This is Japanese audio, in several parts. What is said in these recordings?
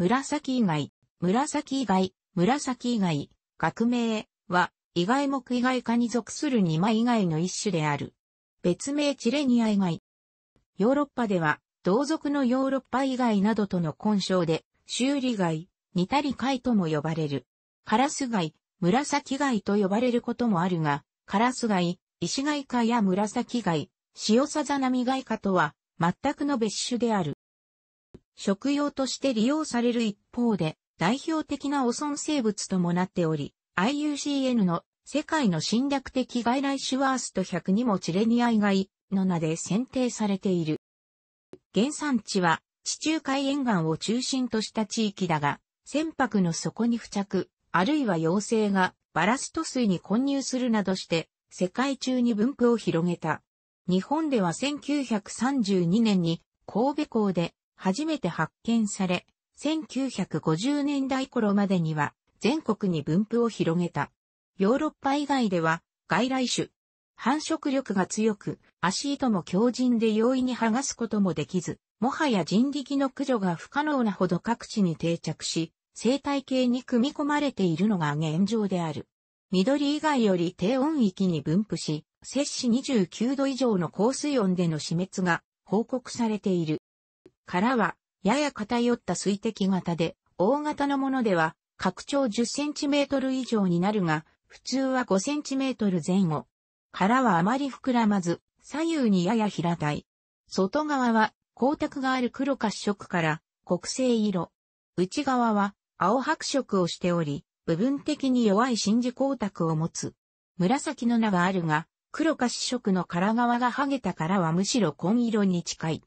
紫以外、紫以外、紫以外、学名は、以外目以外科に属する二枚以外の一種である。別名チレニア以外。ヨーロッパでは、同族のヨーロッパ以外などとの混称で、修理外、似たり貝とも呼ばれる。カラス貝、紫貝と呼ばれることもあるが、カラス貝、石貝科や紫貝、塩サザナミ貝科とは、全くの別種である。食用として利用される一方で、代表的な汚損生物ともなっており、IUCN の世界の侵略的外来種ワースト100にもチレニア以外の名で選定されている。原産地は地中海沿岸を中心とした地域だが、船舶の底に付着、あるいは妖精がバラスト水に混入するなどして、世界中に分布を広げた。日本では1932年に神戸港で初めて発見され、1950年代頃までには全国に分布を広げた。ヨーロッパ以外では外来種。繁殖力が強く、足糸も強靭で容易に剥がすこともできず、もはや人力の駆除が不可能なほど各地に定着し、生態系に組み込まれているのが現状である。緑以外より低温域に分布し、摂氏29度以上の高水温での死滅が報告されている。殻は、やや偏った水滴型で、大型のものでは、拡張1 0センチメートル以上になるが、普通は5センチメートル前後。殻はあまり膨らまず、左右にやや平たい。外側は光沢がある黒褐色から黒性色。内側は青白色をしており、部分的に弱い真珠光沢を持つ。紫の名があるが、黒褐色の殻側が剥げた殻はむしろ紺色に近い。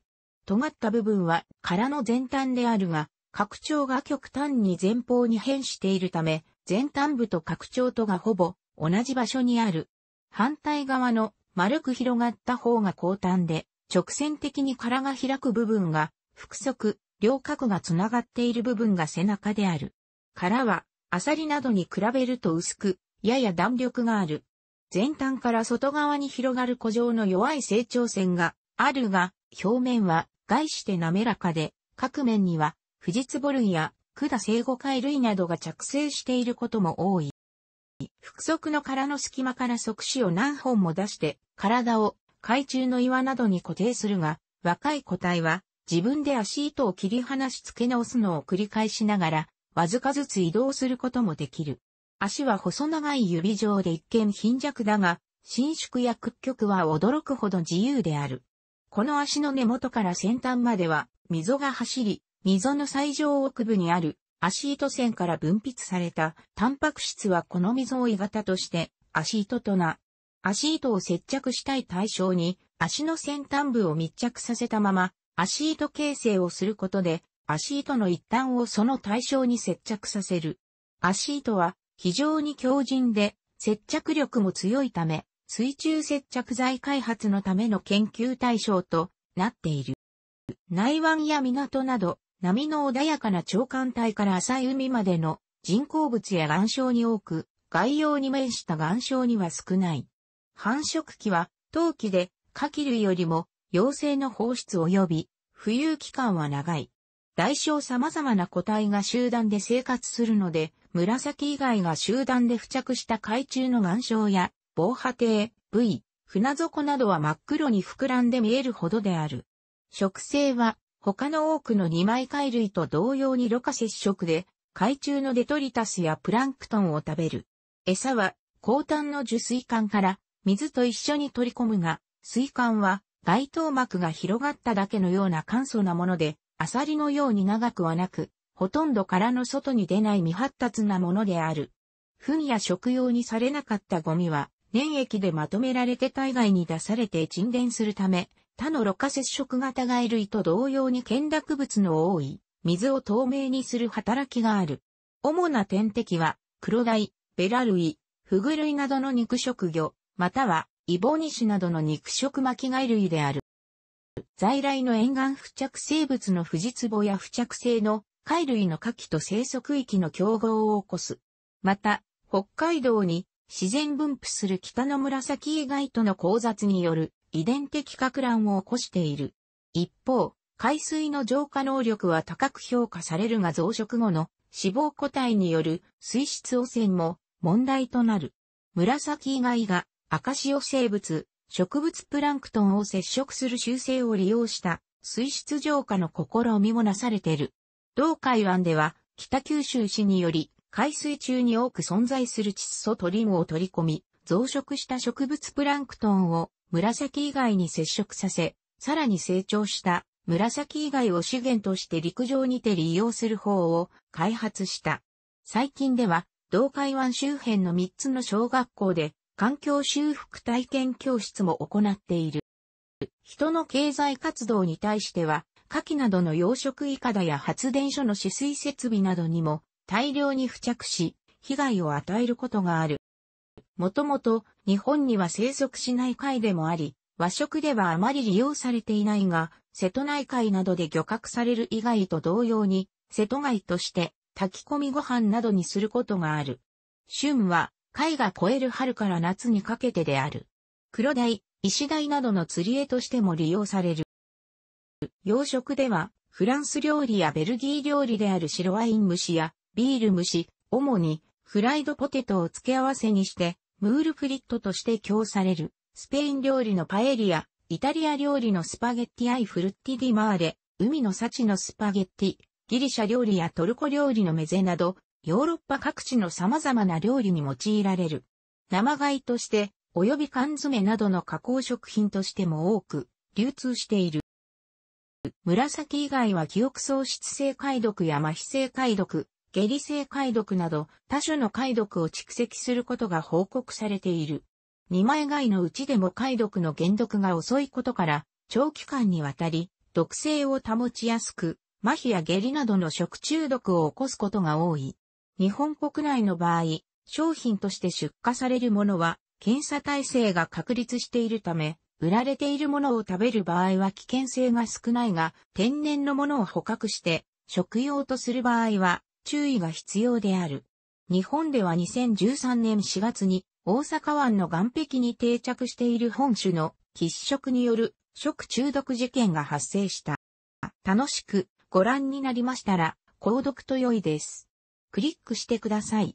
尖った部分は殻の前端であるが、拡張が極端に前方に変しているため、前端部と拡張とがほぼ同じ場所にある。反対側の丸く広がった方が後端で、直線的に殻が開く部分が、腹側、両角がつながっている部分が背中である。殻は、アサリなどに比べると薄く、やや弾力がある。前端から外側に広がる古城の弱い成長線があるが、表面は概して滑らかで、各面には、富士ボ類や、管生後貝類などが着生していることも多い。複足の殻の隙間から即死を何本も出して、体を海中の岩などに固定するが、若い個体は自分で足糸を切り離し付け直すのを繰り返しながら、わずかずつ移動することもできる。足は細長い指状で一見貧弱だが、伸縮や屈曲は驚くほど自由である。この足の根元から先端までは、溝が走り、溝の最上奥部にある、足糸線から分泌された、タンパク質はこの溝を鋳型として、足糸とな。足糸を接着したい対象に、足の先端部を密着させたまま、足糸形成をすることで、足糸の一端をその対象に接着させる。足糸は非常に強靭で接着力も強いため、水中接着剤開発のための研究対象となっている。内湾や港など、波の穏やかな長官帯から浅い海までの人工物や岩礁に多く、外洋に面した岩礁には少ない。繁殖期は冬季で下記類よりも陽性の放出及び浮遊期間は長い。大小様々な個体が集団で生活するので、紫以外が集団で付着した海中の岩礁や防波堤、部位、船底などは真っ黒に膨らんで見えるほどである。植生は他の多くの二枚貝類と同様にろ過接触で海中のデトリタスやプランクトンを食べる。餌は後端の受水管から水と一緒に取り込むが、水管は外頭膜が広がっただけのような簡素なもので、アサリのように長くはなく、ほとんど殻の外に出ない未発達なものである。糞や食用にされなかったゴミは、粘液でまとめられて体外に出されて沈殿するため、他のろ過接触型外類と同様に見濁物の多い水を透明にする働きがある。主な天敵は、クロダイ、ベラ類、フグ類などの肉食魚、または、イボニシなどの肉食巻貝類である。在来の沿岸付着生物のフジツボや付着性の貝類の牡蠣と生息域の競合を起こす。また、北海道に自然分布する北の紫以外との交雑による遺伝的格乱を起こしている。一方、海水の浄化能力は高く評価されるが増殖後の死亡個体による水質汚染も問題となる。紫以外が赤潮生物、植物プランクトンを接触する習性を利用した水質浄化の試みもなされている。同海湾では北九州市により海水中に多く存在する窒素トリムを取り込み、増殖した植物プランクトンを紫以外に接触させ、さらに成長した紫以外を資源として陸上にて利用する方を開発した。最近では、同海湾周辺の3つの小学校で環境修復体験教室も行っている。人の経済活動に対しては、夏季などの養殖イカダや発電所の止水設備などにも大量に付着し、被害を与えることがある。もともと日本には生息しない貝でもあり、和食ではあまり利用されていないが、瀬戸内海などで漁獲される以外と同様に、瀬戸貝として炊き込みご飯などにすることがある。旬は貝が超える春から夏にかけてである。黒鯛、石鯛などの釣り絵としても利用される。養殖では、フランス料理やベルギー料理である白ワイン蒸しやビール蒸し、主にフライドポテトを付け合わせにして、ムールフリットとして供される、スペイン料理のパエリア、イタリア料理のスパゲッティアイフルッティディマーレ、海の幸のスパゲッティ、ギリシャ料理やトルコ料理のメゼなど、ヨーロッパ各地の様々な料理に用いられる。生貝として、及び缶詰などの加工食品としても多く、流通している。紫以外は記憶喪失性解毒や麻痺性解毒、下痢性解毒など多種の解毒を蓄積することが報告されている。二枚貝のうちでも解毒の減毒が遅いことから、長期間にわたり、毒性を保ちやすく、麻痺や下痢などの食中毒を起こすことが多い。日本国内の場合、商品として出荷されるものは、検査体制が確立しているため、売られているものを食べる場合は危険性が少ないが、天然のものを捕獲して、食用とする場合は、注意が必要である。日本では2013年4月に大阪湾の岸壁に定着している本種の喫食による食中毒事件が発生した。楽しくご覧になりましたら、購読と良いです。クリックしてください。